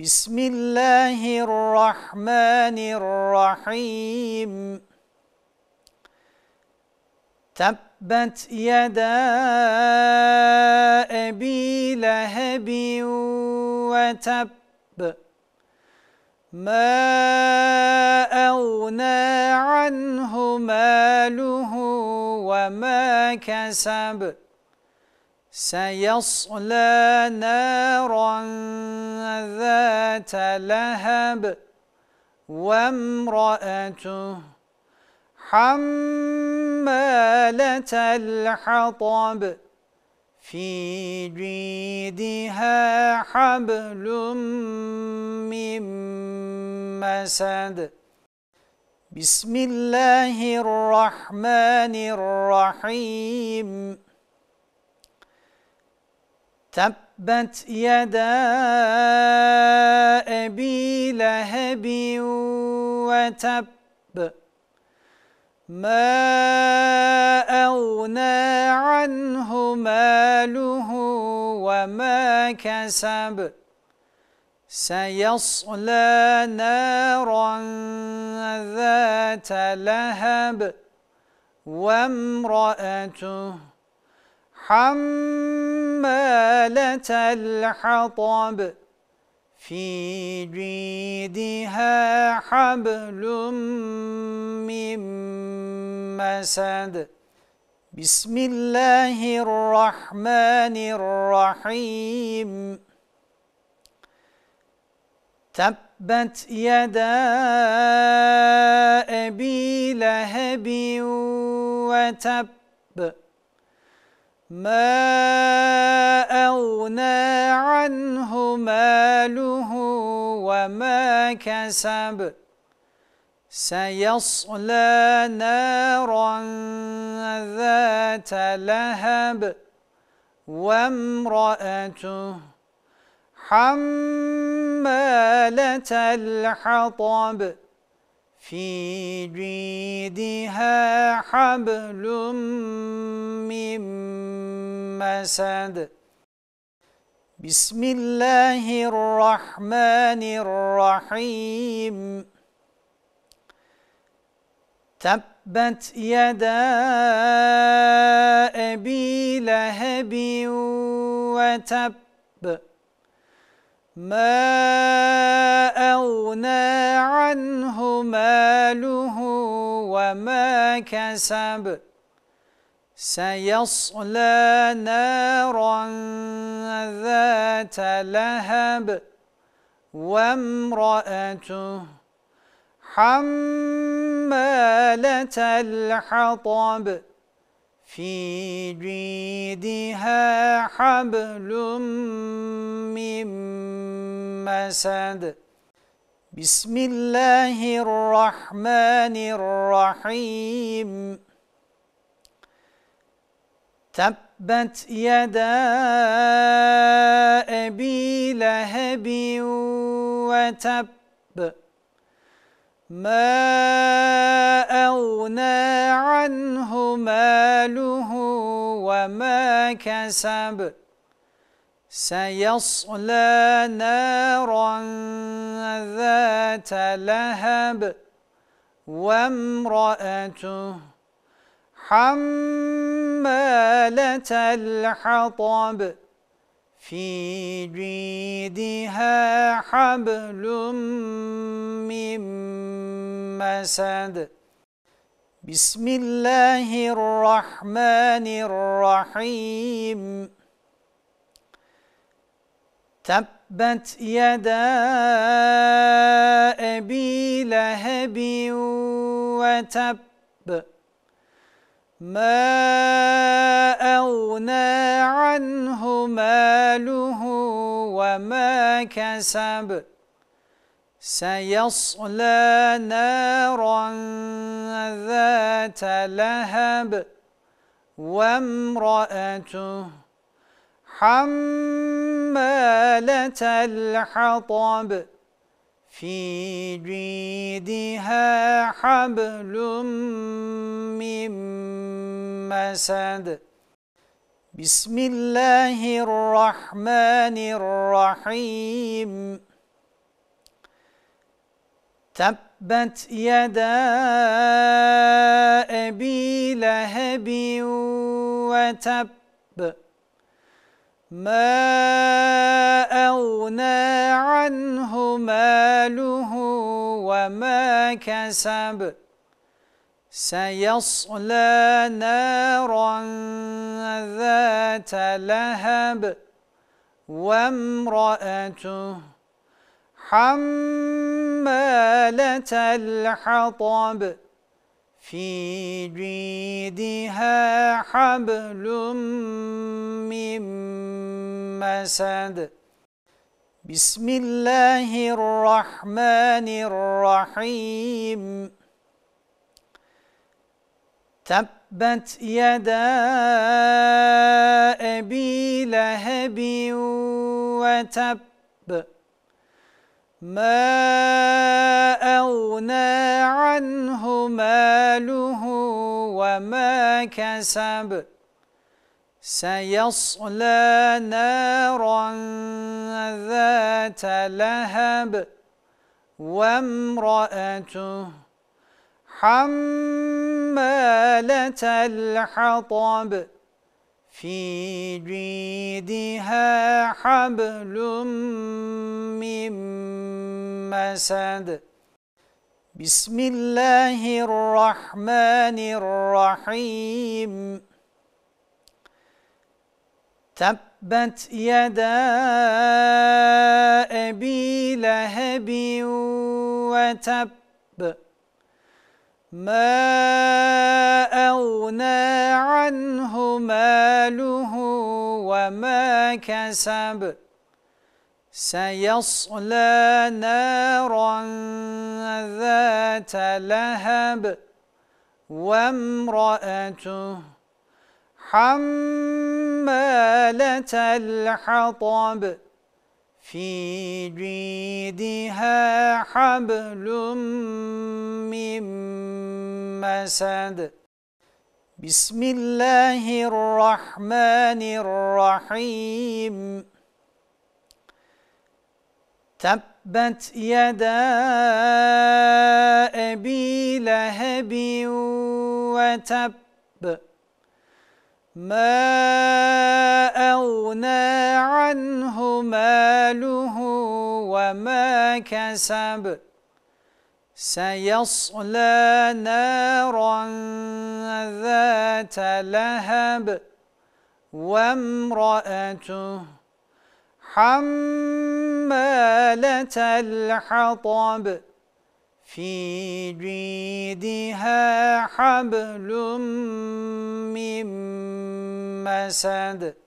بسم الله الرحمن الرحيم تبت يدا أبي لهب وتب ما أغنى عنه ماله وما كسب سيصلى نارا ذات لهب وامرأته حمالة الحطب في جيدها حبل من مسد بسم الله الرحمن الرحيم تبت يدا أبي لهب وتب ما أغنى عنه ماله وما كسب سيصلى نارا ذات لهب وامرأته حمالة الحطب في جيدها حبل من مسد بسم الله الرحمن الرحيم تبت يدا أبي لهب وتب ما أغنى عنه ماله وما كسب سيصلى نارا ذات لهب وامرأته حمالة الحطب في جيدها حبل من مسد بسم الله الرحمن الرحيم تبت يدا أبي لهب وتب ما أغنى عنه ماله وما كسب سيصلى نارا ذات لهب وامرأته حمالة الحطب في جيدها حبل من مسد بسم الله الرحمن الرحيم تبت يدا أبي لهب وتب ما كسب سيصلى نارا ذات لهب وامرأته حمالة الحطب في جيدها حبل من مسد بسم الله الرحمن الرحيم تبت يدا أبي لهب وتب ما أغنى عنه ماله وما كسب سيصلى نارا ذات لهب وامرأته حمالة الحطب في جيدها حبل من مسد بسم الله الرحمن الرحيم تبت يدا أبي لهب وتب ما أغنى عنه ماله وما كسب سيصلى نارا ذات لهب وامرأته حمالة الحطب في جيدها حبل من مسد بسم الله الرحمن الرحيم تبت يدا أبي لهب وتب ما أغنى عنه ماله وما كسب سيصلى نارا ذات لهب وامرأته حمالة الحطب في جيدها حبل من مسد بسم الله الرحمن الرحيم تبت يدا أبي لهب وتب ما أغنى عنه ماله وما كسب سيصلى نارا ذات لهب وامرأته حمالة الحطب في جيدها حبل من مسد بسم الله الرحمن الرحيم تبت يدا أبي لهب وتب ما أغنى عنه كسب سيصلى نارا ذات لهب وامرأته حمالة الحطب في جيدها حبل من مسد